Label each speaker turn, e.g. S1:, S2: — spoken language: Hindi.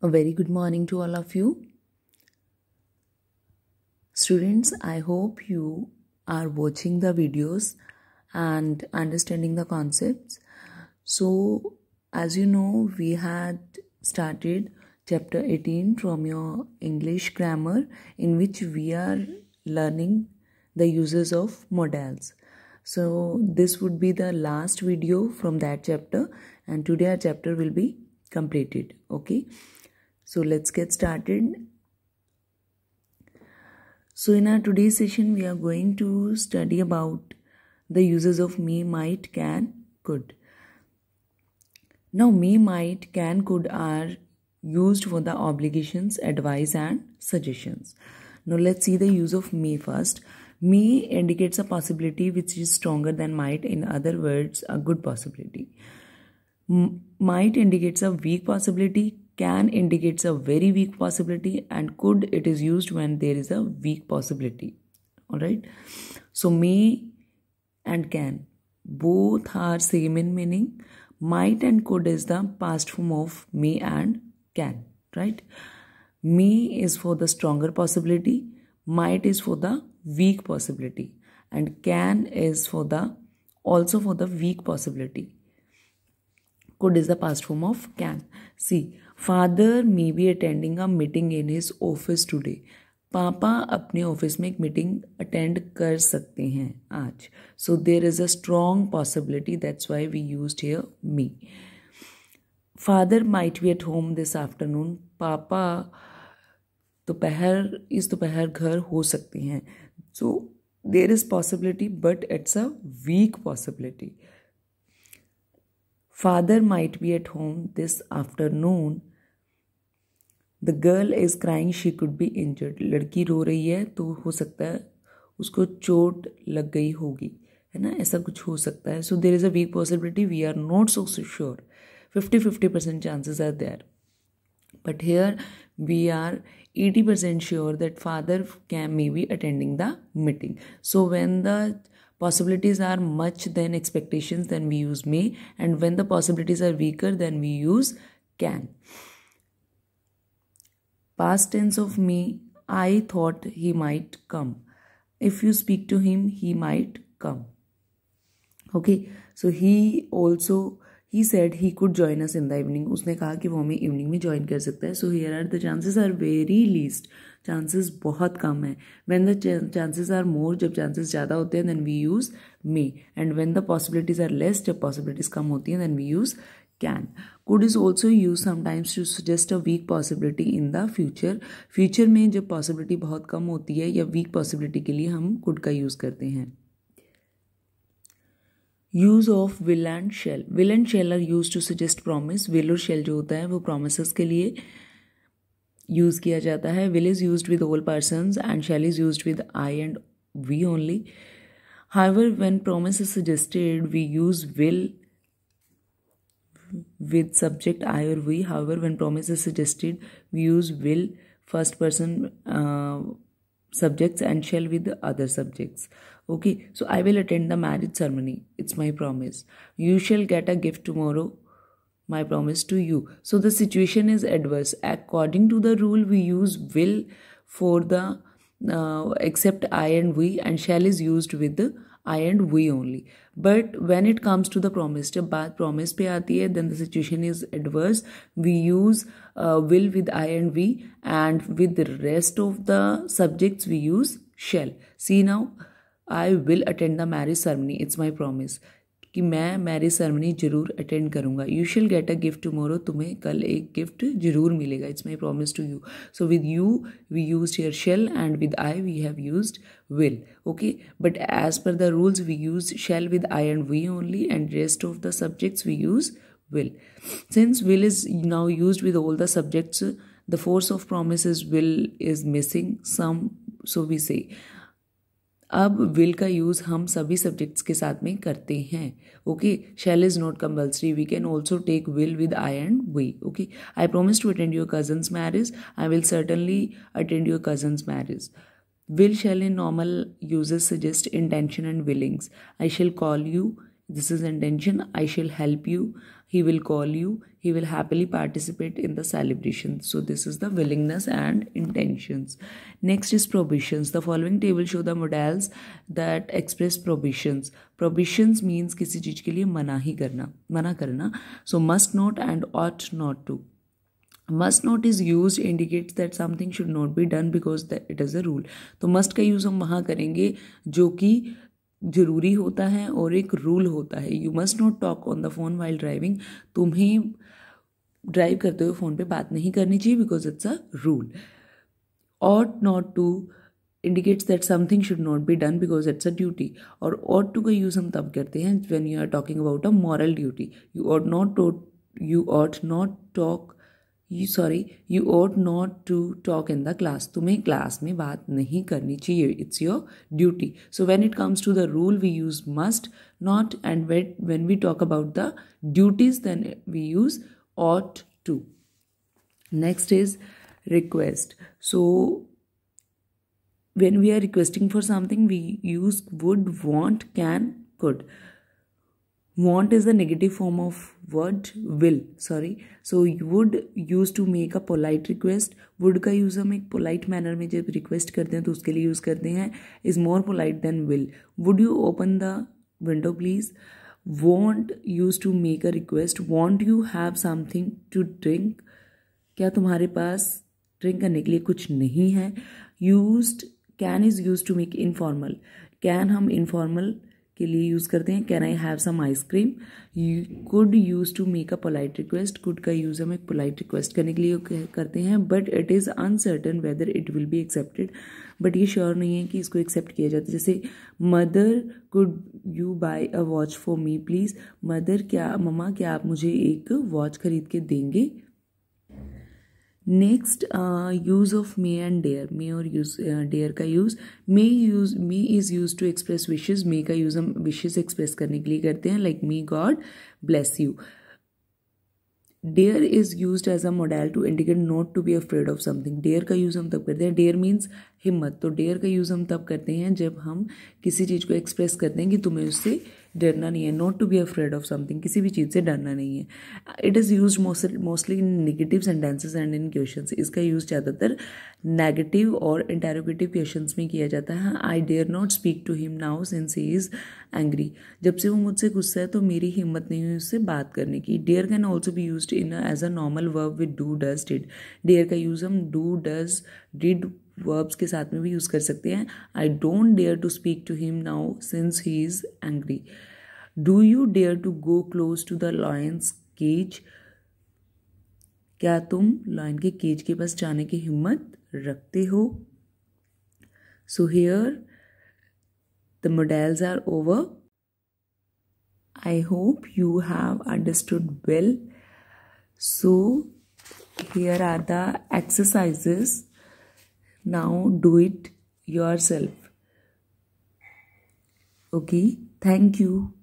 S1: A very good morning to all of you. Students, I hope you are watching the videos and understanding the concepts. So, as you know, we had started chapter 18 from your English grammar, in which we are learning the uses of models. So, this would be the last video from that chapter, and today our chapter will be completed. Okay. So let's get started. So in our today's session, we are going to study about the uses of me, might, can, could. Now me, might, can, could are used for the obligations, advice and suggestions. Now let's see the use of me first. Me indicates a possibility which is stronger than might. In other words, a good possibility. M might indicates a weak possibility can indicates a very weak possibility and could it is used when there is a weak possibility all right so may and can both are same in meaning might and could is the past form of may and can right may is for the stronger possibility might is for the weak possibility and can is for the also for the weak possibility could is the past form of can. See, father may be attending a meeting in his office today. पापा अपने ऑफिस में एक मीटिंग अटेंड कर सकते हैं आज so there is a strong possibility that's why we use here me father might be at home this afternoon पापा दोपहर इस दोपहर घर हो सकते हैं so there is possibility but it's a weak possibility Father might be at home this afternoon. The girl is crying she could be injured लड़की रो रही है तो हो सकता है उसको चोट लग गई होगी है ना ऐसा कुछ हो सकता है so there is a weak possibility we are not so sure fifty fifty percent chances are there but here we are eighty percent sure that father can may be attending the meeting so when the Possibilities are much than expectations, then we use may, and when the possibilities are weaker, then we use can. Past tense of may, I thought he might come. If you speak to him, he might come. Okay, so he also he said he could join us in the evening उसने कहा कि वो हमें इवनिंग में ज्वाइन कर सकता है so here are the chances are very least chances बहुत कम है when the chances are more जब चांसेस ज़्यादा होते हैं then we use may and when the possibilities are less जब पॉसिबिलिटीज़ कम होती हैं then we use can could is also use sometimes to suggest a weak possibility in the future future में जब पॉसिबिलिटी बहुत कम होती है या वीक पॉसिबिलिटी के लिए हम कुड का यूज़ करते हैं use of will and shall will and shall are use to suggest promise will और शेल जो होता है वो प्रोमिस के लिए यूज़ किया जाता है will is use with all person and shall is use with I and we only However, when promise is suggested, we use will with subject I or we. However, when promise is suggested, we use will first person uh, subjects and shall with the other subjects. Okay, so I will attend the marriage ceremony. It's my promise. You shall get a gift tomorrow. My promise to you. So the situation is adverse. According to the rule, we use will for the uh, except I and we, and shall is used with the I and we only. But when it comes to the promise, जब promise pe aati hai, then the situation is adverse. We use uh, will with I and we, and with the rest of the subjects we use shall. See now. I will attend the marriage ceremony it's my promise कि मैं मैरिज सेरेमनी जरूर अटेंड करूंगा you shall get a gift tomorrow तुम्हें कल एक गिफ्ट जरूर मिलेगा it's my promise to you so with you we use your shall and with I we have use will okay but as per the rules we use shall with I and we only and rest of the subjects we use will since will is now use with all the subjects the force of promise will is missing some so we say अब विल का यूज़ हम सभी सब्जेक्ट्स के साथ में करते हैं okay shall is not compulsory we can also take will with I and we okay I promise to attend your cousin's marriage I will certainly attend your cousin's marriage will shall in normal uses suggest intention and willingness I shall call you this is intention i shall help you he will call you he will happily participate in the celebration so this is the willingness and intentions next is provisions the following table show the models that express provisions provisions means kisi cheez ke liye mana hi karna mana karna so must not and ought not to must not is use indicates that something should not be done because that it is a rule तो मस्ट का यूज़ हम वहाँ करेंगे जो कि ज़रूरी होता है और एक रूल होता है you must not talk on the phone while driving तुम्हें ड्राइव करते हुए फ़ोन पे बात नहीं करनी चाहिए because it's a rule ought not to indicates that something should not be done because it's a duty और ऑट टू का यूज़ हम तब करते हैं when you are talking about a moral duty you ought not to you ought not talk you sorry you oat not to talk in the class तुम्हें क्लास में बात नहीं करनी चाहिए it's your duty so when it comes to the rule we use must not and when we talk about the duties then we use ought to. Next is request. So, when we are requesting for something, we use would, want, can, could. want is the negative form of word will sorry so you would use to make a polite request would का use हम एक polite manner में जब request करते हैं तो उसके लिए use करते हैं is more polite than will would you open the window please want used to make a request want you have something to drink क्या तुम्हारे पास drink करने के लिए कुछ नहीं है used can is used to make informal can हम इनफॉर्मल के लिए यूज़ करते हैं can I have some ice cream you could use to make a polite request could का यूज़ हम एक पोलाइट रिक्वेस्ट करने के लिए करते हैं but it is uncertain whether it will be accepted but ये श्योर नहीं है कि इसको एक्सेप्ट किया जाता जैसे mother could you buy a watch for me please mother क्या ममा क्या आप मुझे एक वॉच खरीद के देंगे next use of may and dare may और यूज डेयर का use may use may is use to express wishes may का यूज हम विशेज एक्सप्रेस करने के लिए करते हैं like may God bless you dare is use as a modal to indicate not to be afraid of something dare का यूज हम तब करते हैं डेयर मीन्स हिम्मत तो डेयर का यूज़ हम तब करते हैं जब हम किसी चीज़ को एक्सप्रेस करते हैं कि तुम्हें उससे डरना नहीं है not to be afraid of something किसी भी चीज़ से डरना नहीं है it is use mostly in negative sentences and in question इसका यूज़ ज़्यादातर नेगेटिव और इंटेरोगेटिव क्वेश्चन में किया जाता है I dare not speak to him now since he is angry जब से वो मुझसे गुस्सा है तो मेरी हिम्मत नहीं हुई उससे बात करने की डेयर कैन ऑल्सो भी use in as a normal verb with do does did dare का यूज़ हम डू डज डिड वर्ब्स के साथ में भी यूज़ कर सकते हैं I don't dare to speak to him now since he is angry do you dare to go close to the lion's cage क्या तुम लॉयन के केज के पास जाने की हिम्मत रखते हो so here the modals are over I hope you have understood well so here are the exercises now do it yourself okay thank you